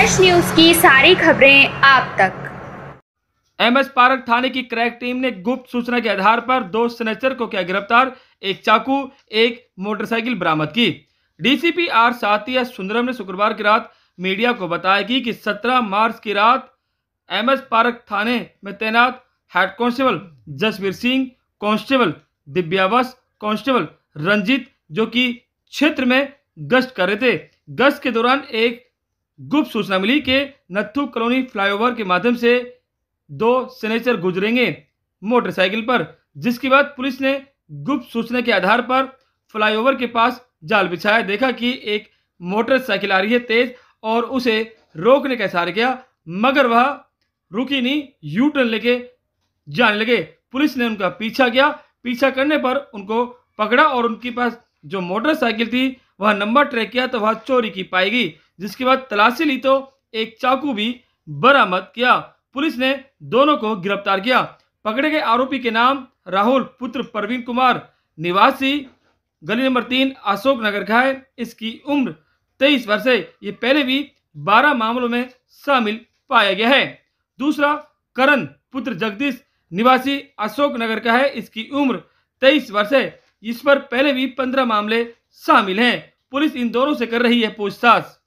उत्कर्ष news की सारी खबरें आप तक एम एस पार्क थाने की क्रैक टीम ने गुप्त सूचना के आधार पर दो स्नेचर को किया गिरफ्तार एक चाकू एक मोटरसाइकिल बरामद की डीसीपी आर सातिया सुंदरम ने शुक्रवार की रात मीडिया को बताया कि, कि 17 मार्च की रात एम एस पार्क थाने में तैनात head constable Jasveer Singh constable दिव्यावश कांस्टेबल रंजीत जो कि क्षेत्र में गश्त कर रहे थे गश्त के दौरान एक गुप्त सूचना मिली कि नत्थु कॉलोनी फ्लाईओवर के माध्यम से दो सिग्नेचर गुजरेंगे मोटरसाइकिल पर जिसके बाद पुलिस ने गुप्त सूचना के आधार पर फ्लाईओवर के पास जाल बिछाया देखा कि एक मोटरसाइकिल आ रही है तेज और उसे रोकने का इशारा किया मगर वह रुकी नहीं यू टर्न लेके जाने लगे पुलिस ने उनका पीछा किया पीछा करने पर उनको पकड़ा और उनके पास जो मोटरसाइकिल थी वह नंबर ट्रैक किया तो वह चोरी की पाएगी जिसके बाद तलाशी ली तो एक चाकू भी बरामद किया पुलिस ने दोनों को गिरफ्तार किया पकड़े गए आरोपी के नाम राहुल पुत्र प्रवीण कुमार निवासी गली नंबर तीन अशोक नगर का है इसकी उम्र तेईस वर्ष है ये पहले भी बारह मामलों में शामिल पाया गया है दूसरा करण पुत्र जगदीश निवासी अशोक नगर का है इसकी उम्र तेईस वर्ष है इस पर पहले भी पंद्रह मामले शामिल हैं पुलिस इन दोनों से कर रही है पूछताछ